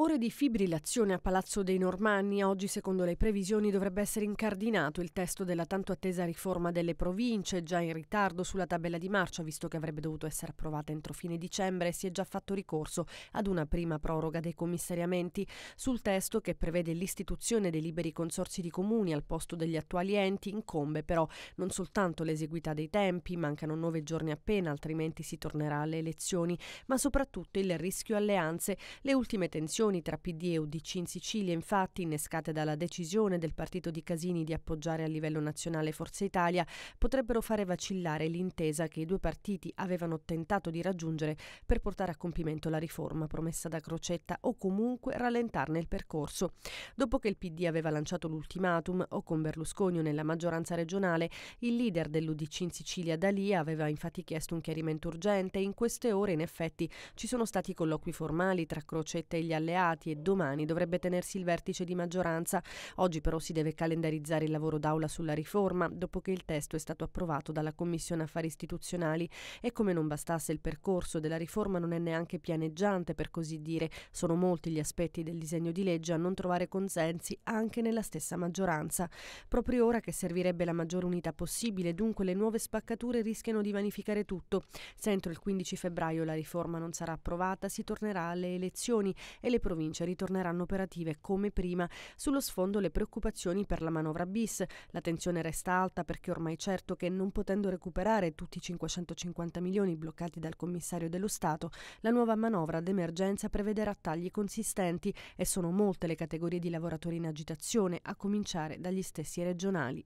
Ore di fibrillazione a Palazzo dei Normanni. Oggi, secondo le previsioni, dovrebbe essere incardinato il testo della tanto attesa riforma delle province, già in ritardo sulla tabella di marcia, visto che avrebbe dovuto essere approvata entro fine dicembre si è già fatto ricorso ad una prima proroga dei commissariamenti. Sul testo, che prevede l'istituzione dei liberi consorsi di comuni al posto degli attuali enti, incombe però non soltanto l'eseguità dei tempi, mancano nove giorni appena, altrimenti si tornerà alle elezioni, ma soprattutto il rischio alleanze, le ultime tensioni tensioni tra PD e UDC in Sicilia, infatti, innescate dalla decisione del partito di Casini di appoggiare a livello nazionale Forza Italia, potrebbero fare vacillare l'intesa che i due partiti avevano tentato di raggiungere per portare a compimento la riforma promessa da Crocetta o comunque rallentarne il percorso. Dopo che il PD aveva lanciato l'ultimatum o con Berlusconi o nella maggioranza regionale, il leader dell'UDC in Sicilia, Dalia, aveva infatti chiesto un chiarimento urgente e in queste ore in effetti ci sono stati colloqui formali tra Crocetta e gli alleati alleati e domani dovrebbe tenersi il vertice di maggioranza. Oggi però si deve calendarizzare il lavoro d'aula sulla riforma, dopo che il testo è stato approvato dalla Commissione Affari Istituzionali e come non bastasse il percorso della riforma non è neanche pianeggiante per così dire, sono molti gli aspetti del disegno di legge a non trovare consensi anche nella stessa maggioranza. Proprio ora che servirebbe la maggiore unità possibile, dunque le nuove spaccature rischiano di vanificare tutto. Se entro il 15 febbraio la riforma non sarà approvata, si tornerà alle elezioni e le province ritorneranno operative come prima. Sullo sfondo le preoccupazioni per la manovra bis. La tensione resta alta perché ormai certo che non potendo recuperare tutti i 550 milioni bloccati dal commissario dello Stato, la nuova manovra d'emergenza prevederà tagli consistenti e sono molte le categorie di lavoratori in agitazione, a cominciare dagli stessi regionali.